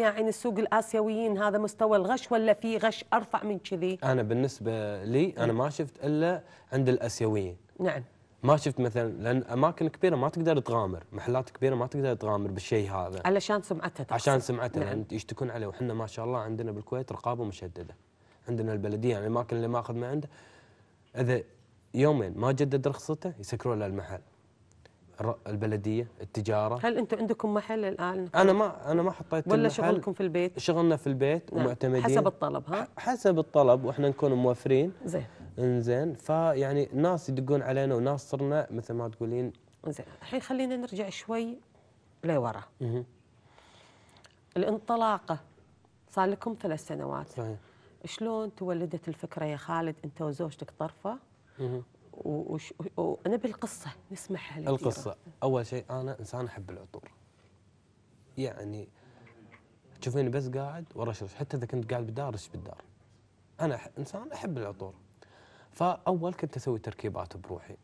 يعني السوق الاسيويين هذا مستوى الغش ولا في غش ارفع من كذي؟ انا بالنسبه لي انا ما شفت الا عند الاسيويين. نعم. ما شفت مثلا لان اماكن كبيره ما تقدر تغامر، محلات كبيره ما تقدر تغامر بالشيء هذا. علشان سمعتها تقصد. عشان سمعتها نعم. يشتكون عليه وحنا ما شاء الله عندنا بالكويت رقابه مشدده. عندنا البلديه يعني الاماكن اللي ماخذ ما عنده اذا يومين ما جدد رخصته يسكرون له المحل. البلديه التجاره هل انتم عندكم محل الان انا ما انا ما حطيت ولا شغلكم في البيت شغلنا في البيت نعم. ومعتمدين حسب الطلب ها حسب الطلب واحنا نكون موفرين زين انزين فيعني ناس يدقون علينا وناس صرنا مثل ما تقولين زين الحين خلينا نرجع شوي لورا الانطلاقه صار لكم ثلاث سنوات صحيح شلون تولدت الفكره يا خالد انت وزوجتك طرفه وانا بالقصه نسمعها القصه اول شيء انا انسان احب العطور يعني تشوفيني بس قاعد شرش حتى اذا كنت قاعد بالدار ايش بالدار انا انسان احب العطور فاول كنت اسوي تركيبات بروحي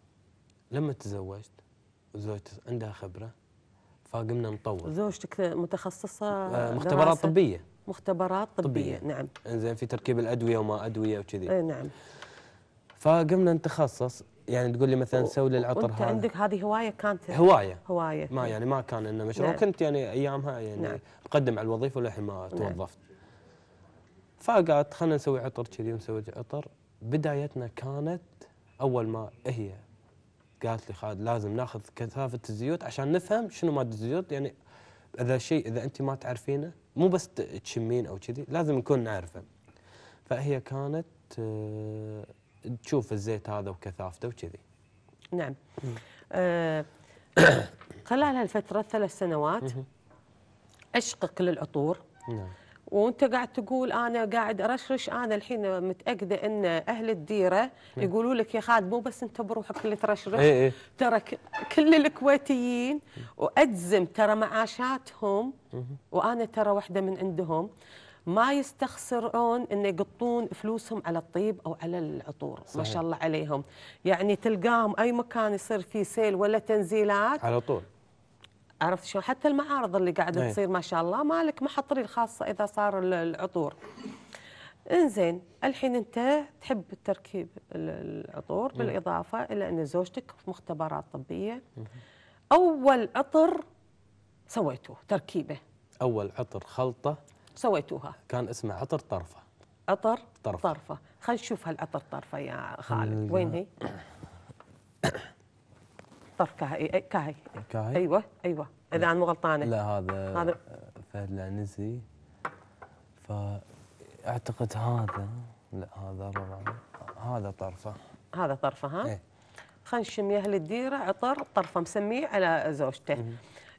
لما تزوجت وزوجتي عندها خبره فقمنا نطور زوجتك متخصصه آه، مختبرات طبيه مختبرات طبيه, طبية. نعم انزين في تركيب الادويه وما ادويه وكذي اي نعم فقمنا نتخصص يعني تقول لي مثلا سوي لي العطر هذا عندك هذه هوايه كانت هوايه هوايه ما يعني ما كان انه مشروع نعم. كنت يعني ايامها يعني نعم. اقدم على الوظيفه وللحين ما نعم. توظفت نعم. فقالت خلينا نسوي عطر كذي ونسوي عطر بدايتنا كانت اول ما هي قالت لي خالد لازم ناخذ كثافه الزيوت عشان نفهم شنو ماده الزيوت يعني اذا شيء اذا انت ما تعرفينه مو بس تشمين او كذي لازم نكون نعرفه فهي كانت آه، تشوف الزيت هذا وكثافته وكذي نعم آه خلال هالفترة ثلاث سنوات أشقق للعطور نعم وانت قاعد تقول انا قاعد ارشرش انا الحين متاكده ان اهل الديره يقولوا لك يا خالد مو بس انت بروحك اللي ترشرش اي اي ترى كل الكويتيين واجزم ترى معاشاتهم وانا ترى واحده من عندهم ما يستخسرون ان يقطون فلوسهم على الطيب او على العطور صحيح. ما شاء الله عليهم يعني تلقاهم اي مكان يصير فيه سيل ولا تنزيلات على طول عرفت شلون حتى المعارض اللي قاعده أيه. تصير ما شاء الله مالك محطري الخاصه اذا صار العطور انزين الحين انت تحب تركيب العطور إيه. بالاضافه الى ان زوجتك في مختبرات طبيه اول عطر سويته تركيبه اول عطر خلطه سويتوها كان اسمها عطر طرفه عطر طرفه, طرفة. خلينا نشوف هالعطر طرفه يا خالد وين هي؟ طرف كاهي كاهي ايوه ايوه اذا انا مو غلطانه لا هذا هذا فهد العنزي فاعتقد هذا لا هذا ربع هذا طرفه هذا طرفه ها؟ ايه خلينا نشم يا اهل الديره عطر طرفه مسميه على زوجته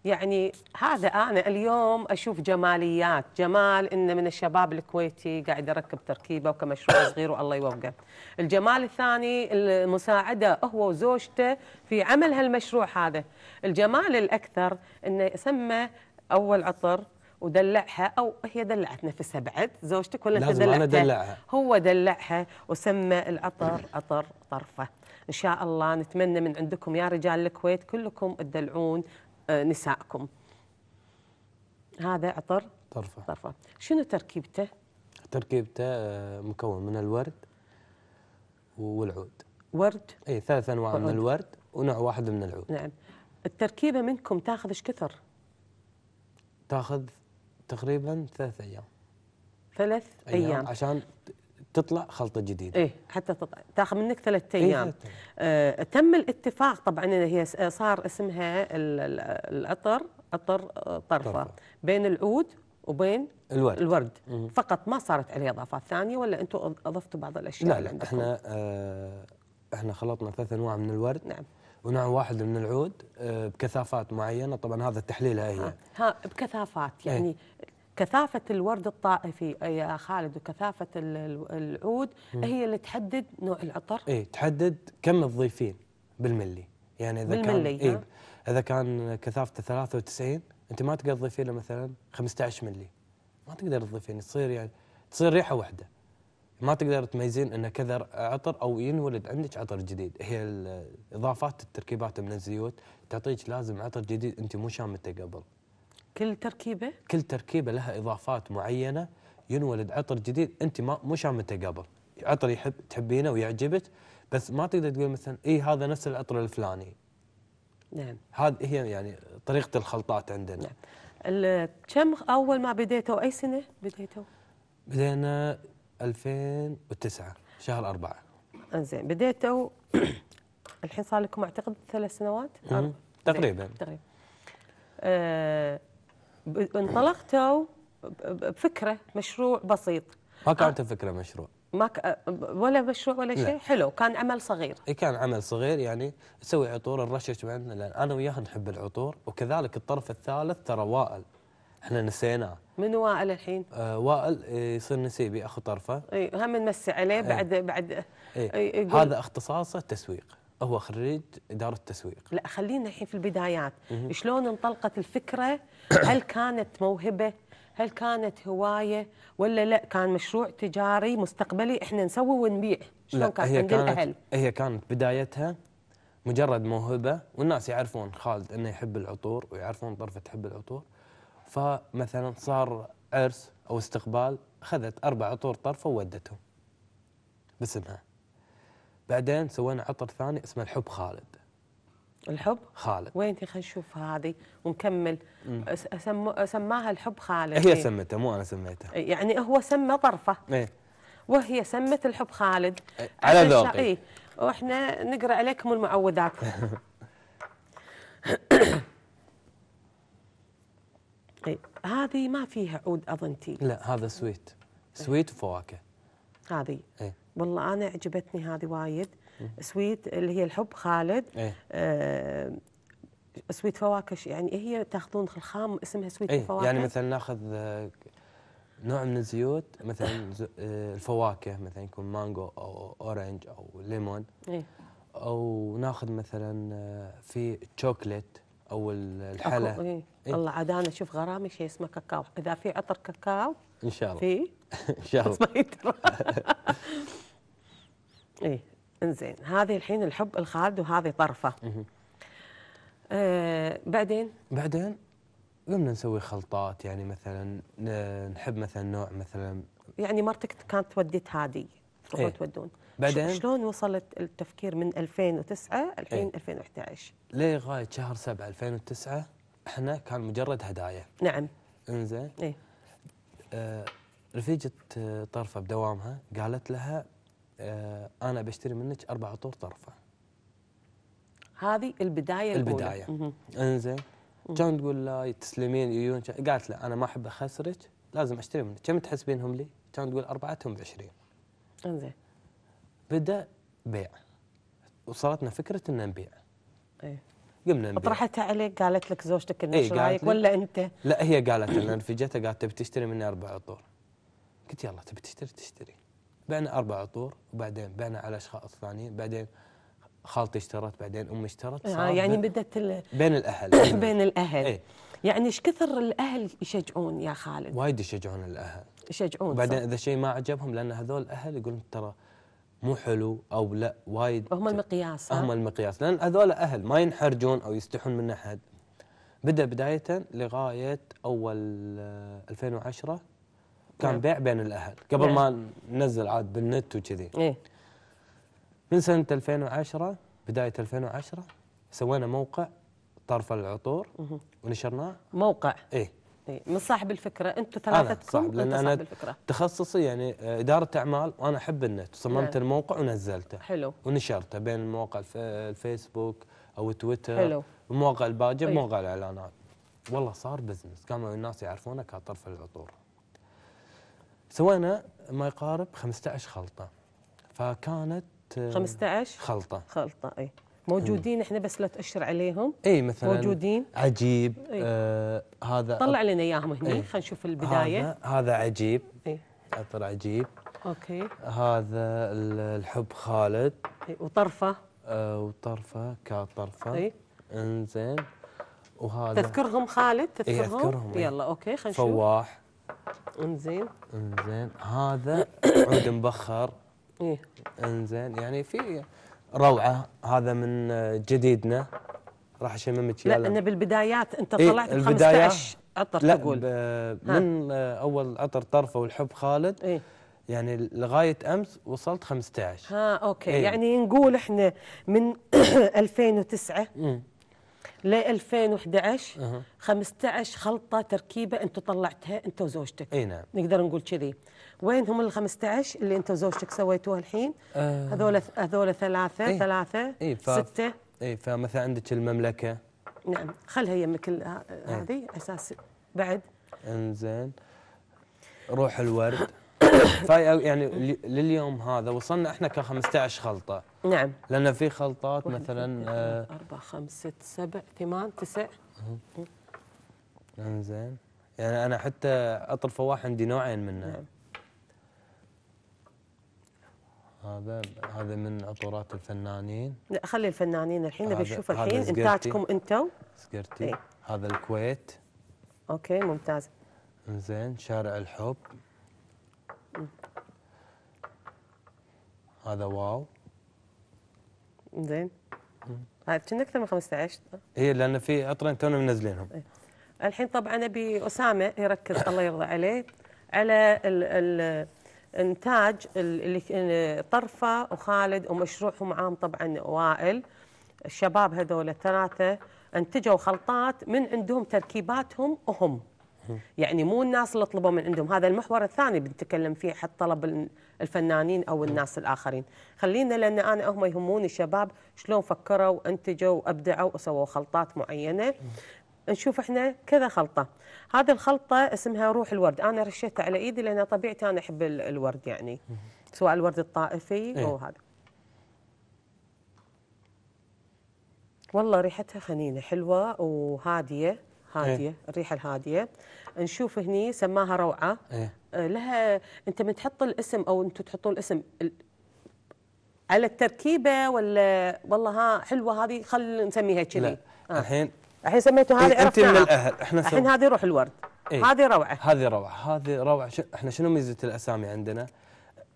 يعني هذا انا اليوم اشوف جماليات جمال ان من الشباب الكويتي قاعد يركب تركيبه وكمشروع صغير والله يوفقه الجمال الثاني المساعده هو وزوجته في عمل هالمشروع هذا الجمال الاكثر انه سمى اول عطر ودلعها او هي دلعت نفسها بعد زوجتك ولا انت أنا دلعها هو دلعها وسمى العطر عطر طرفه ان شاء الله نتمنى من عندكم يا رجال الكويت كلكم تدلعون آه، نسائكم هذا عطر طرفة طرفة شنو تركيبته؟ تركيبته آه، مكون من الورد والعود ورد؟ اي ثلاث انواع من الورد ونوع واحد من العود نعم التركيبة منكم تاخذ ايش كثر؟ تاخذ تقريبا ثلاث ايام ثلاث ايام, أيام عشان تطلع خلطه جديده ايه حتى تطلع تاخذ منك ثلاثة إيه، ايام إيه آه تم الاتفاق طبعا هي صار اسمها العطر عطر طرفه طرفة. بين العود وبين الورد, الورد. فقط ما صارت عليه اضافات ثانيه ولا انتم اضفتوا بعض الاشياء لا لا عندكم؟ احنا آه احنا خلطنا ثلاث انواع من الورد نعم ونوع واحد من العود آه، بكثافات معينه طبعا هذا تحليلها هي آه، ها بكثافات إيه. يعني كثافة الورد الطائفي يا خالد وكثافة العود هي اللي تحدد نوع العطر اي تحدد كم تضيفين بالملي يعني اذا بالملي كان إيه اذا كان كثافته 93 انت ما تقدر تضيفين له مثلا 15 ملي ما تقدر تضيفين تصير يعني تصير ريحه واحده ما تقدر تميزين ان كذا عطر او ينولد عندك عطر جديد هي الإضافات التركيبات من الزيوت تعطيك لازم عطر جديد انت مو شامته قبل كل تركيبه كل تركيبه لها اضافات معينه ينولد عطر جديد انت ما مو شامته قبل عطر يحب تحبينه ويعجبك بس ما تقدر تقول مثلا اي هذا نفس العطر الفلاني نعم هذه هي يعني طريقه الخلطات عندنا نعم كم اول ما بديتوا اي سنه بديتوا بدينا 2009 شهر أربعة انزين بديتوا الحين صار لكم اعتقد ثلاث سنوات تقريبا تقريبا آه، انطلقتوا بفكره مشروع بسيط ما كانت الفكره مشروع ما ك... ولا مشروع ولا شيء حلو كان عمل صغير اي كان عمل صغير يعني نسوي عطور نرشش بعدنا لان انا وياه نحب العطور وكذلك الطرف الثالث ترى وائل احنا نسيناه من وائل الحين؟ آه وائل إيه، يصير نسيبي اخو طرفه اي هم نمسي عليه إيه. بعد ايه بعد ايه, ايه هذا اختصاصه تسويق هو خريج إدارة تسويق لا خلينا الحين في البدايات شلون انطلقت الفكرة هل كانت موهبة هل كانت هواية ولا لا كان مشروع تجاري مستقبلي إحنا نسوي ونبيع شلون كانت هي عند كانت الأهل هي كانت بدايتها مجرد موهبة والناس يعرفون خالد أنه يحب العطور ويعرفون طرفة تحب العطور فمثلا صار عرس أو استقبال خذت أربع عطور طرفة وودتهم باسمها بعدين سوينا عطر ثاني اسمه الحب خالد الحب خالد وين خلينا نشوف هذه ونكمل سمو سماها الحب خالد هي إيه. سمتها مو انا سميتها إيه، يعني هو سمى طرفه ايه وهي سمت الحب خالد إيه، على ذوقي إيه واحنا نقرا عليكم المعوذات إيه هذه ما فيها عود اظنتي لا هذا سويت سويت فواكه هذه ايه والله انا عجبتني هذه وايد سويت اللي هي الحب خالد إيه؟ آه سويت فواكه يعني هي تاخذون خام اسمها سويت إيه؟ فواكه يعني مثلا ناخذ آه، نوع من الزيوت مثلا آه، الفواكه مثلا يكون مانجو او اورنج او ليمون إيه؟ او ناخذ مثلا آه، في تشوكلت او الحلا إيه؟ إيه؟ الله عاد انا اشوف غرامي شيء اسمه كاكاو اذا في عطر كاكاو ان شاء الله في ان شاء الله اي انزين هذه الحين الحب الخالد وهذه طرفه آه بعدين بعدين قمنا نسوي خلطات يعني مثلا نحب مثلا نوع مثلا يعني مرتك كانت تودي تهادي تروحون ايه؟ تودون بعدين شلون وصلت التفكير من 2009 الحين ايه؟ 2011 لغايه شهر 7 2009 احنا كان مجرد هدايا نعم انزين ايه آه رفيجة طرفة بدوامها قالت لها آه، انا بشتري منك اربع عطور طرفه هذه البدايه البدايه الأولى. انزين كان تقول لا تسلمين عيون قالت لا انا ما احب اخسرك لازم اشتري منك كم تحسبينهم لي؟ كان تقول اربعتهم ب 20 انزين بدا بيع وصلتنا فكره ان نبيع ايه قمنا نبيع طرحتها عليك قالت لك زوجتك انه ايش رايك ولا انت؟ لا هي قالت انا انفجتها قالت تبي تشتري مني اربع عطور قلت يلا تبي تشتري تشتري بعنا اربع عطور وبعدين بعنا على اشخاص ثانيين بعدين خالتي اشترت بعدين امي اشترت آه يعني بدت ال... بين الاهل بين الاهل ايه؟ يعني ايش كثر الاهل يشجعون يا خالد وايد يشجعون الاهل يشجعون وبعدين اذا شيء ما عجبهم لان هذول الاهل يقولون ترى مو حلو او لا وايد هم المقياس هم المقياس لان هذول اهل ما ينحرجون او يستحون من احد بدا بدايه لغايه اول 2010 آه، كان نعم. بيع بين الاهل قبل نعم. ما ننزل عاد بالنت وكذي ايه من سنه 2010 بدايه 2010 سوينا موقع طرف العطور ونشرناه موقع إيه. ايه من صاحب الفكره انتم ثلاثتكم صاحب لان انا الفكرة. تخصصي يعني آه، اداره اعمال وانا احب النت صممت نعم. الموقع ونزلته حلو ونشرته بين مواقع الفيسبوك او تويتر حلو مواقع الباجر ومواقع طيب. مواقع الاعلانات والله صار بزنس قاموا الناس يعرفونه كطرف العطور سوينا ما يقارب 15 خلطه فكانت 15 آه، خلطه خلطه اي إيه. موجودين احنا بس لا تاشر عليهم اي مثلا موجودين عجيب إيه. آه هذا طلع لنا اياهم هنا إيه. خلينا نشوف البدايه هذا, هذا عجيب اي عطر عجيب اوكي هذا الحب خالد أي. وطرفه آه وطرفه كطرفه اي انزين وهذا تذكرهم خالد تذكرهم؟ اي اذكرهم يلا اوكي خلينا نشوف فواح انزين انزين هذا عود مبخر ايه انزين يعني في روعه هذا من جديدنا راح اشممك لا انه بالبدايات انت إيه، طلعت إيه ب 15 عطر لا تقول من اول عطر طرفه والحب خالد إيه؟ يعني لغايه امس وصلت 15 ها اوكي إيه؟ يعني نقول احنا من 2009 امم ل 2011 أه. 15 خلطه تركيبه انت طلعتها انت وزوجتك اي نعم نقدر نقول كذي وين هم ال 15 اللي انت وزوجتك سويتوها الحين أه. هذول هذول ثلاثه إيه؟ ثلاثه إيه ف... سته اي فمثلا عندك المملكه نعم خلها يمك هذه أيه. اساس بعد انزين روح الورد فاي يعني لليوم هذا وصلنا احنا ك 15 خلطه نعم لان في خلطات مثلا آه، اربع خمس ست سبع ثمان تسع انزين يعني انا حتى عطر فواح عندي نوعين منها نعم. هذا هذا من عطورات الفنانين لا خلي الفنانين الحين نبي نشوف الحين انتاجكم انتم سكرتي ايه؟ هذا الكويت اوكي ممتاز انزين شارع الحب هذا واو زين كنا اكثر من 15 هي لان في عطرين تونا منزلينهم إيه. الحين طبعا ابي اسامه يركز الله يرضى عليه على ال ال انتاج اللي طرفه وخالد ومشروعهم عام طبعا وائل الشباب هذول الثلاثه انتجوا خلطات من عندهم تركيباتهم وهم يعني مو الناس اللي طلبوا من عندهم هذا المحور الثاني بنتكلم فيه حتى طلب الفنانين او الناس الاخرين خلينا لان انا هم يهموني الشباب شلون فكروا انتجوا ابدعوا وسووا خلطات معينه نشوف احنا كذا خلطه هذه الخلطه اسمها روح الورد انا رشيتها على ايدي لان طبيعتي انا احب الورد يعني سواء الورد الطائفي إيه. او هذا والله ريحتها خنينه حلوه وهاديه إيه. هاديه الريحه الهاديه نشوف هني سماها روعه إيه؟ آه، لها انت من تحط الاسم او انتم تحطون الاسم على التركيبه ولا والله ها حلوه هذه خل نسميها كذي لا آه. الحين الحين سميتوا هذه إيه انت من الاهل احنا الحين هذه روح الورد إيه؟ هذه روعه هذه روعه هذه روعه احنا شنو ميزه الاسامي عندنا؟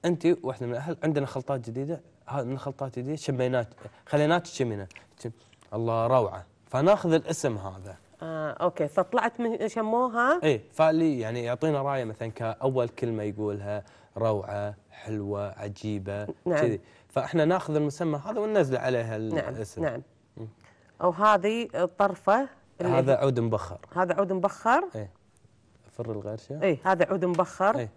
انت واحنا من الاهل عندنا خلطات جديده هذه من خلطات جديدة شميناك خليناك شمينا الله روعه فناخذ الاسم هذا آه، اوكي فطلعت من شموها اي فاللي يعني يعطينا رايه مثلا كاول كلمه يقولها روعه حلوه عجيبه نعم كذي فاحنا ناخذ المسمى هذا وننزل عليها نعم، الاسم نعم نعم او هذه الطرفه هذا عود مبخر هذا عود مبخر اي فر الغرشه اي هذا عود مبخر اي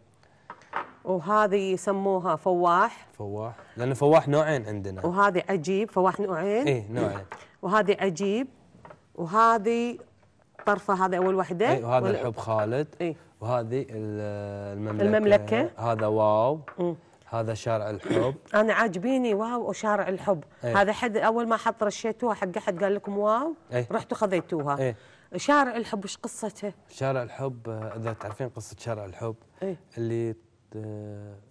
وهذه يسموها فواح فواح لان فواح نوعين عندنا وهذه عجيب فواح نوعين اي نوعين وهذه عجيب وهذه طرفه هذا اول وحده أي وال... الحب خالد أي. وهذه المملكه المملكه هذا واو م. هذا شارع الحب انا عاجبيني واو وشارع الحب أي. هذا حد اول ما حط رشيتوها حق احد قال لكم واو أي. رحتوا خذيتوها أي. شارع الحب وش قصته شارع الحب اذا تعرفين قصه شارع الحب أي. اللي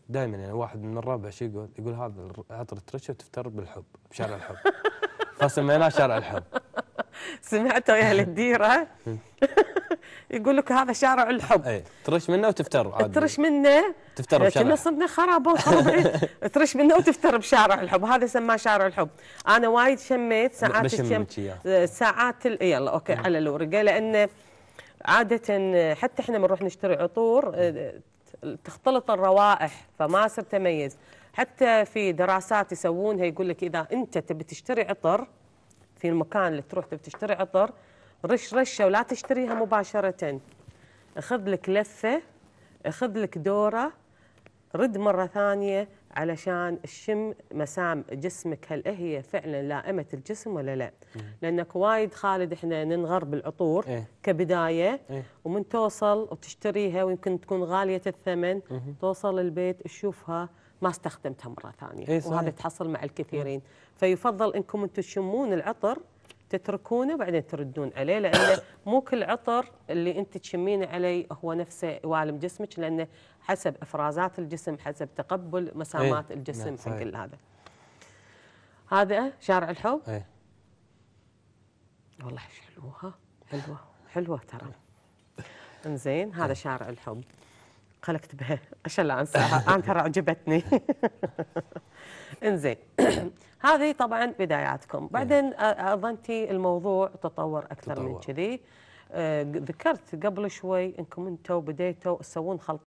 دائما يعني واحد من الربع شو يقول يقول هذا عطر ترشه وتفتر بالحب بشارع الحب فسميناه شارع الحب سمعته يا الديره يقول لك هذا شارع الحب اي ترش منه وتفتر عادي ترش منه تفتر بشارع كنا صرنا خرابه ترش منه وتفتر بشارع الحب هذا سماه شارع الحب انا وايد شميت ساعات الشم ساعات ال... إيه، يلا اوكي على الورقه لان عاده حتى احنا بنروح نشتري عطور إيه، تختلط الروائح فما صرت تميز حتى في دراسات يسوونها يقول لك اذا انت تبي تشتري عطر في المكان اللي تروح تشتري عطر رش رشه ولا تشتريها مباشره خذ لك لفه خذ لك دوره رد مره ثانيه علشان الشم مسام جسمك هل هي فعلا لائمه الجسم ولا لا؟ لان لانك وايد خالد احنا ننغر بالعطور إيه؟ كبدايه إيه؟ ومن توصل وتشتريها ويمكن تكون غاليه الثمن توصل البيت تشوفها ما استخدمتها مره ثانيه إيه وهذا تحصل مع الكثيرين فيفضل انكم انتم تشمون العطر تتركونه وبعدين تردون عليه لانه مو كل عطر اللي انت تشمينه عليه هو نفسه يوالم جسمك لانه حسب افرازات الجسم حسب تقبل مسامات إيه؟ الجسم في نعم، حق هذا هذا شارع الحب إيه؟ والله حلوه حلوه حلوه ترى انزين هذا شارع الحب خلكت بها عشان لا انساها انا ترى عجبتني انزين هذه طبعا بداياتكم نعم. بعدين اظنتي الموضوع تطور اكثر تطور. من كذي ذكرت قبل شوي انكم انتم بديتوا تسوون خلط